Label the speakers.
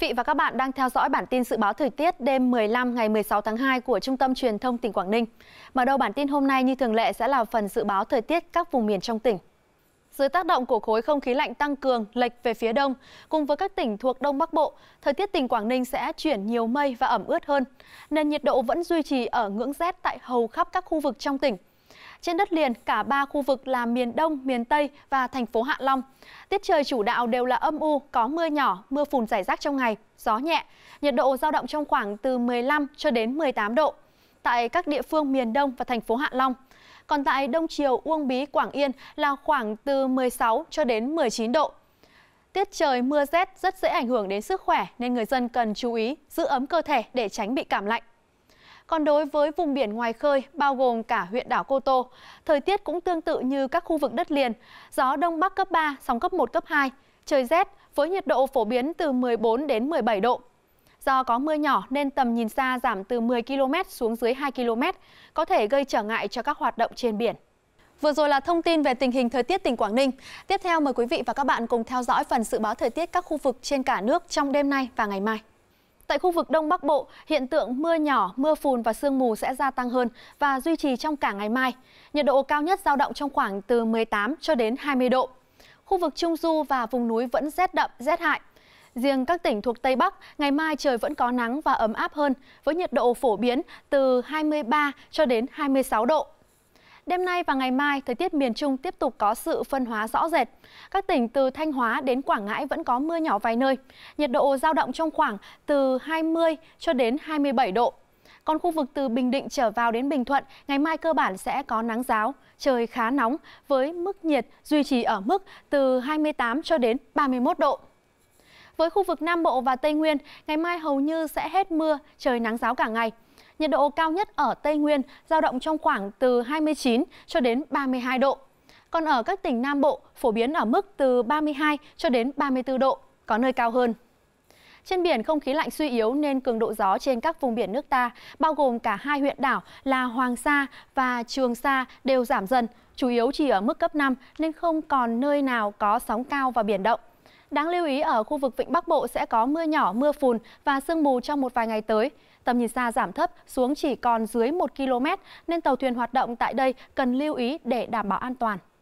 Speaker 1: Quý vị và các bạn đang theo dõi bản tin dự báo thời tiết đêm 15 ngày 16 tháng 2 của Trung tâm Truyền thông tỉnh Quảng Ninh. Mở đầu bản tin hôm nay như thường lệ sẽ là phần dự báo thời tiết các vùng miền trong tỉnh. Dưới tác động của khối không khí lạnh tăng cường lệch về phía đông, cùng với các tỉnh thuộc Đông Bắc Bộ, thời tiết tỉnh Quảng Ninh sẽ chuyển nhiều mây và ẩm ướt hơn. Nên nhiệt độ vẫn duy trì ở ngưỡng rét tại hầu khắp các khu vực trong tỉnh. Trên đất liền, cả ba khu vực là miền Đông, miền Tây và thành phố Hạ Long. Tiết trời chủ đạo đều là âm u, có mưa nhỏ, mưa phùn rải rác trong ngày, gió nhẹ. Nhiệt độ dao động trong khoảng từ 15 cho đến 18 độ tại các địa phương miền Đông và thành phố Hạ Long. Còn tại Đông Triều, Uông Bí, Quảng Yên là khoảng từ 16 cho đến 19 độ. Tiết trời mưa rét rất dễ ảnh hưởng đến sức khỏe nên người dân cần chú ý giữ ấm cơ thể để tránh bị cảm lạnh. Còn đối với vùng biển ngoài khơi, bao gồm cả huyện đảo Cô Tô, thời tiết cũng tương tự như các khu vực đất liền. Gió Đông Bắc cấp 3, sóng cấp 1, cấp 2, trời rét với nhiệt độ phổ biến từ 14 đến 17 độ. Do có mưa nhỏ nên tầm nhìn xa giảm từ 10 km xuống dưới 2 km, có thể gây trở ngại cho các hoạt động trên biển. Vừa rồi là thông tin về tình hình thời tiết tỉnh Quảng Ninh. Tiếp theo mời quý vị và các bạn cùng theo dõi phần dự báo thời tiết các khu vực trên cả nước trong đêm nay và ngày mai. Tại khu vực Đông Bắc Bộ, hiện tượng mưa nhỏ, mưa phùn và sương mù sẽ gia tăng hơn và duy trì trong cả ngày mai. Nhiệt độ cao nhất giao động trong khoảng từ 18 cho đến 20 độ. Khu vực Trung Du và vùng núi vẫn rét đậm, rét hại. Riêng các tỉnh thuộc Tây Bắc, ngày mai trời vẫn có nắng và ấm áp hơn với nhiệt độ phổ biến từ 23 cho đến 26 độ. Đêm nay và ngày mai, thời tiết miền Trung tiếp tục có sự phân hóa rõ rệt. Các tỉnh từ Thanh Hóa đến Quảng Ngãi vẫn có mưa nhỏ vài nơi. Nhiệt độ giao động trong khoảng từ 20 cho đến 27 độ. Còn khu vực từ Bình Định trở vào đến Bình Thuận, ngày mai cơ bản sẽ có nắng giáo, trời khá nóng với mức nhiệt duy trì ở mức từ 28 cho đến 31 độ. Với khu vực Nam Bộ và Tây Nguyên, ngày mai hầu như sẽ hết mưa, trời nắng giáo cả ngày. Nhiệt độ cao nhất ở Tây Nguyên giao động trong khoảng từ 29 cho đến 32 độ. Còn ở các tỉnh Nam Bộ phổ biến ở mức từ 32 cho đến 34 độ, có nơi cao hơn. Trên biển, không khí lạnh suy yếu nên cường độ gió trên các vùng biển nước ta, bao gồm cả hai huyện đảo là Hoàng Sa và Trường Sa đều giảm dần, chủ yếu chỉ ở mức cấp 5 nên không còn nơi nào có sóng cao và biển động. Đáng lưu ý ở khu vực Vịnh Bắc Bộ sẽ có mưa nhỏ, mưa phùn và sương mù trong một vài ngày tới. Tầm nhìn xa giảm thấp xuống chỉ còn dưới 1 km nên tàu thuyền hoạt động tại đây cần lưu ý để đảm bảo an toàn.